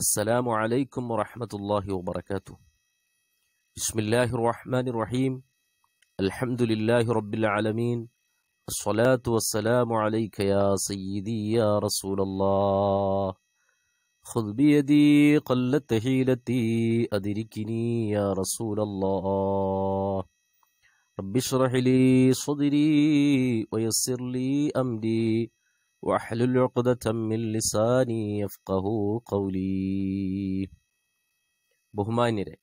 السلام عليكم ورحمة الله وبركاته بسم الله الرحمن الرحيم الحمد لله رب العالمين الصلاة والسلام عليك يا سيدي يا رسول الله خذ بيدي قلت حيلتي أدركني يا رسول الله رب اشرح لي صدري ويسر لي أمري واحلل عقدة من لساني يفقه قولي ബഹുമാന്യരെ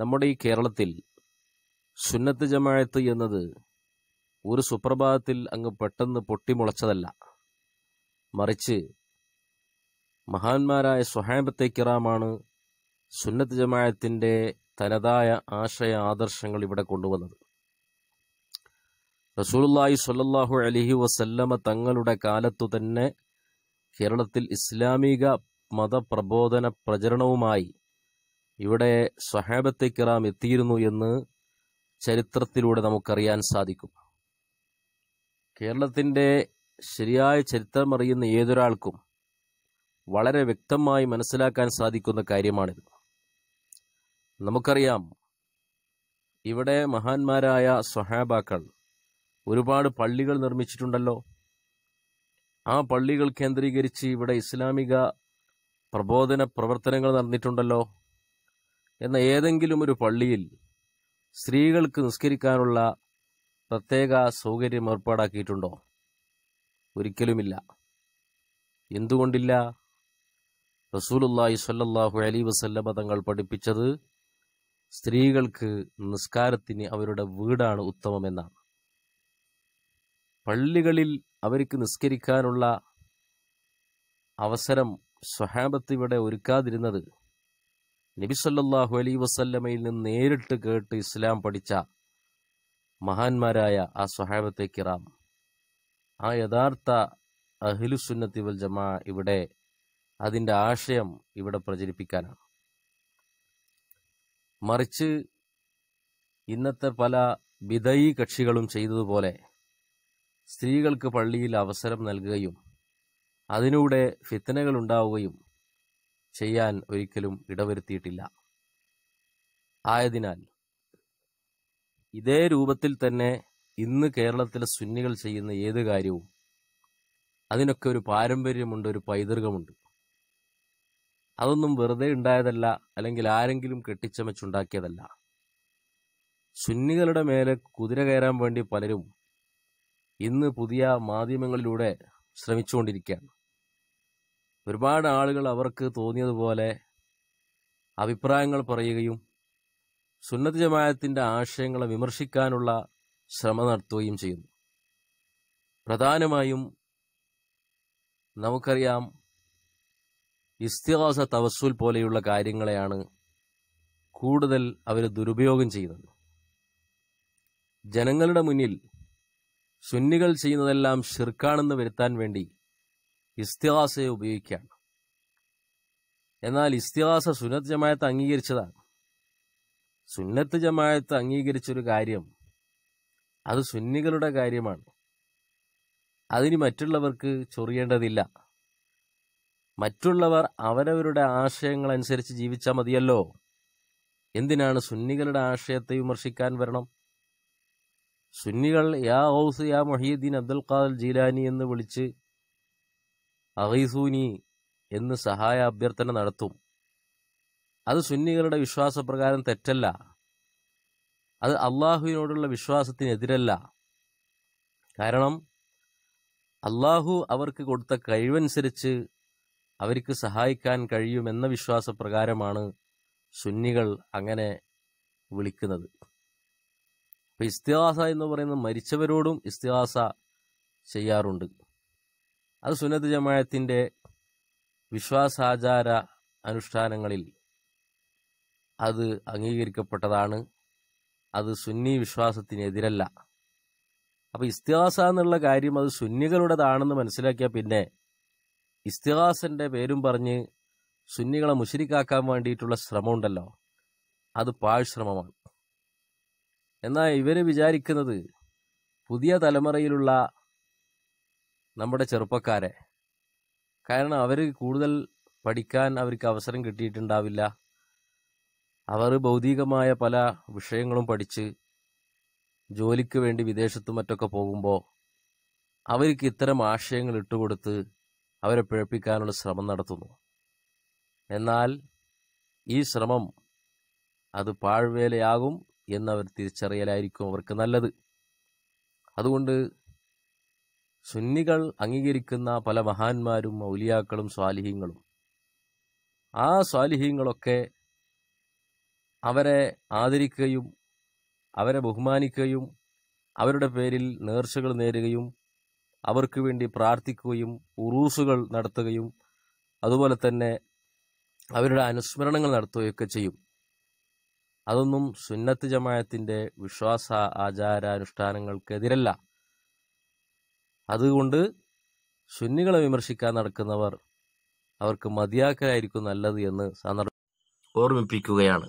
നമ്മുടെ ഈ കേരളത്തിൽ സുന്നത്ത് ജമാഅത്ത് എന്നത് ഒരു സുപ്രഭാതത്തിൽ അങ്ങ് പെട്ടെന്ന് പൊട്ടിമുളച്ചതല്ല മറിച്ച് മഹാന്മാരായ സുഹാബത്തെ കിറാമാണ് സുന്നത്ത് ജമായത്തിൻ്റെ തനതായ ആശയ ആദർശങ്ങൾ ഇവിടെ കൊണ്ടുവന്നത് റസൂലുല്ലായി സ്വല്ലല്ലാഹു അലഹി വസല്ലമ തങ്ങളുടെ കാലത്തു തന്നെ കേരളത്തിൽ ഇസ്ലാമിക മതപ്രബോധന പ്രചരണവുമായി ഇവിടെ സഹാബത്തെ കിറാം എത്തിയിരുന്നു എന്ന് ചരിത്രത്തിലൂടെ നമുക്കറിയാൻ സാധിക്കും കേരളത്തിൻ്റെ ശരിയായ ചരിത്രമറിയുന്ന ഏതൊരാൾക്കും വളരെ വ്യക്തമായി മനസ്സിലാക്കാൻ സാധിക്കുന്ന കാര്യമാണിത് നമുക്കറിയാം ഇവിടെ മഹാന്മാരായ സഹാബാക്കൾ ഒരുപാട് പള്ളികൾ നിർമ്മിച്ചിട്ടുണ്ടല്ലോ ആ പള്ളികൾ കേന്ദ്രീകരിച്ച് ഇവിടെ ഇസ്ലാമിക പ്രബോധന പ്രവർത്തനങ്ങൾ നടന്നിട്ടുണ്ടല്ലോ എന്ന ഏതെങ്കിലും ഒരു പള്ളിയിൽ സ്ത്രീകൾക്ക് നിസ്കരിക്കാനുള്ള പ്രത്യേക സൗകര്യം ഏർപ്പാടാക്കിയിട്ടുണ്ടോ ഒരിക്കലുമില്ല എന്തുകൊണ്ടില്ല റസൂലുല്ലാഹി സ്വല്ലല്ലാഹു അലി വസല്ലമ തങ്ങൾ പഠിപ്പിച്ചത് സ്ത്രീകൾക്ക് നിസ്കാരത്തിന് അവരുടെ വീടാണ് ഉത്തമമെന്നാണ് പള്ളികളിൽ അവർക്ക് നിസ്കരിക്കാനുള്ള അവസരം സ്വഹാബത്ത് ഇവിടെ ഒരുക്കാതിരുന്നത് നബിസല്ലാഹു അലൈ വസല്ലമയിൽ നിന്ന് നേരിട്ട് കേട്ട് ഇസ്ലാം പഠിച്ച മഹാന്മാരായ ആ സ്വഹാബത്തെ കിറാം ആ യഥാർത്ഥ അഹിലുസുന്നത്തി വൽ ജമാ ഇവിടെ അതിൻ്റെ ആശയം ഇവിടെ പ്രചരിപ്പിക്കാനാണ് മറിച്ച് ഇന്നത്തെ പല വിധയി കക്ഷികളും ചെയ്തതുപോലെ സ്ത്രീകൾക്ക് പള്ളിയിൽ അവസരം നൽകുകയും അതിലൂടെ ഫിത്തനകൾ ഉണ്ടാവുകയും ചെയ്യാൻ ഒരിക്കലും ഇടവരുത്തിയിട്ടില്ല ആയതിനാൽ ഇതേ രൂപത്തിൽ തന്നെ ഇന്ന് കേരളത്തിലെ സുന്നികൾ ചെയ്യുന്ന ഏത് കാര്യവും അതിനൊക്കെ ഒരു പാരമ്പര്യമുണ്ട് ഒരു പൈതൃകമുണ്ട് അതൊന്നും വെറുതെ ഉണ്ടായതല്ല അല്ലെങ്കിൽ ആരെങ്കിലും കെട്ടിച്ചമച്ചുണ്ടാക്കിയതല്ല സുന്നികളുടെ മേലെ കുതിര കയറാൻ വേണ്ടി പലരും ഇന്ന് പുതിയ മാധ്യമങ്ങളിലൂടെ ശ്രമിച്ചുകൊണ്ടിരിക്കുകയാണ് ഒരുപാട് ആളുകൾ അവർക്ക് തോന്നിയതുപോലെ അഭിപ്രായങ്ങൾ പറയുകയും സുന്നത്ത് ജമായത്തിൻ്റെ ആശയങ്ങളെ വിമർശിക്കാനുള്ള ശ്രമം നടത്തുകയും ചെയ്യുന്നു പ്രധാനമായും നമുക്കറിയാം ഇസ്തിഹാസ തവസ്സുൽ പോലെയുള്ള കാര്യങ്ങളെയാണ് കൂടുതൽ അവർ ദുരുപയോഗം ചെയ്യുന്നത് ജനങ്ങളുടെ മുന്നിൽ സുന്നികൾ ചെയ്യുന്നതെല്ലാം ഷിർക്കാണെന്ന് വരുത്താൻ വേണ്ടി ഇസ്തിഹാസയെ ഉപയോഗിക്കുകയാണ് എന്നാൽ ഇസ്തിഹാസ സുന്നത്ത് ജമായത്ത് അംഗീകരിച്ചതാണ് സുന്നത്ത് ജമായത്ത് അംഗീകരിച്ചൊരു കാര്യം അത് സുന്നികളുടെ കാര്യമാണ് അതിന് മറ്റുള്ളവർക്ക് ചൊറിയേണ്ടതില്ല മറ്റുള്ളവർ അവരവരുടെ ആശയങ്ങളനുസരിച്ച് ജീവിച്ചാൽ മതിയല്ലോ എന്തിനാണ് സുന്നികളുടെ ആശയത്തെ വിമർശിക്കാൻ വരണം സുന്നികൾ യാ ഔസ് യാ മൊഹീദ്ദീൻ അബ്ദുൽ ഖാദൽ ജീലാനി എന്ന് വിളിച്ച് അഹീസൂനി എന്ന് സഹായ അഭ്യർത്ഥന നടത്തും അത് സുന്നികളുടെ വിശ്വാസപ്രകാരം തെറ്റല്ല അത് അള്ളാഹുവിനോടുള്ള വിശ്വാസത്തിനെതിരല്ല കാരണം അള്ളാഹു അവർക്ക് കൊടുത്ത കഴിവനുസരിച്ച് അവർക്ക് സഹായിക്കാൻ കഴിയുമെന്ന വിശ്വാസപ്രകാരമാണ് സുന്നികൾ അങ്ങനെ വിളിക്കുന്നത് അപ്പോൾ ഇസ്തിഹാസ എന്ന് പറയുന്ന മരിച്ചവരോടും ഇസ്തിഹാസ ചെയ്യാറുണ്ട് അത് സുന്നത്ത് ജമായത്തിൻ്റെ വിശ്വാസാചാര അനുഷ്ഠാനങ്ങളിൽ അത് അംഗീകരിക്കപ്പെട്ടതാണ് അത് സുന്നി വിശ്വാസത്തിനെതിരല്ല അപ്പോൾ ഇസ്തിഹാസ എന്നുള്ള കാര്യം അത് സുന്നികളുടേതാണെന്ന് മനസ്സിലാക്കിയ പിന്നെ ഇസ്തിഹാസിൻ്റെ പേരും പറഞ്ഞ് സുന്നികളെ മുശരിക്കാക്കാൻ വേണ്ടിയിട്ടുള്ള ശ്രമമുണ്ടല്ലോ അത് പാഴ്ശ്രമമാണ് എന്നാൽ ഇവർ വിചാരിക്കുന്നത് പുതിയ തലമുറയിലുള്ള നമ്മുടെ ചെറുപ്പക്കാരെ കാരണം അവർ കൂടുതൽ പഠിക്കാൻ അവർക്ക് അവസരം കിട്ടിയിട്ടുണ്ടാവില്ല അവർ ഭൗതികമായ പല വിഷയങ്ങളും പഠിച്ച് ജോലിക്ക് വേണ്ടി വിദേശത്തും മറ്റൊക്കെ പോകുമ്പോൾ അവർക്ക് ഇത്തരം ആശയങ്ങൾ ഇട്ടുകൊടുത്ത് അവരെ പിഴപ്പിക്കാനുള്ള ശ്രമം നടത്തുന്നു എന്നാൽ ഈ ശ്രമം അത് പാഴ്വേലയാകും എന്നവർ തിരിച്ചറിയലായിരിക്കും അവർക്ക് നല്ലത് അതുകൊണ്ട് സുന്നികൾ അംഗീകരിക്കുന്ന പല മഹാന്മാരും ഔലിയാക്കളും സ്വാലിഹ്യങ്ങളും ആ സ്വാലിഹ്യങ്ങളൊക്കെ അവരെ ആദരിക്കുകയും അവരെ ബഹുമാനിക്കുകയും അവരുടെ പേരിൽ നേർച്ചകൾ നേരുകയും അവർക്ക് വേണ്ടി പ്രാർത്ഥിക്കുകയും ഉറൂസുകൾ നടത്തുകയും അതുപോലെ തന്നെ അവരുടെ അനുസ്മരണങ്ങൾ നടത്തുകയൊക്കെ ചെയ്യും അതൊന്നും സുന്നത്ത് ജമായത്തിൻ്റെ വിശ്വാസ ആചാരാനുഷ്ഠാനങ്ങൾക്കെതിരല്ല അതുകൊണ്ട് സുന്നികളെ വിമർശിക്കാൻ നടക്കുന്നവർ അവർക്ക് മതിയാക്കലായിരിക്കും നല്ലത് എന്ന് സന്ദർഭം ഓർമ്മിപ്പിക്കുകയാണ്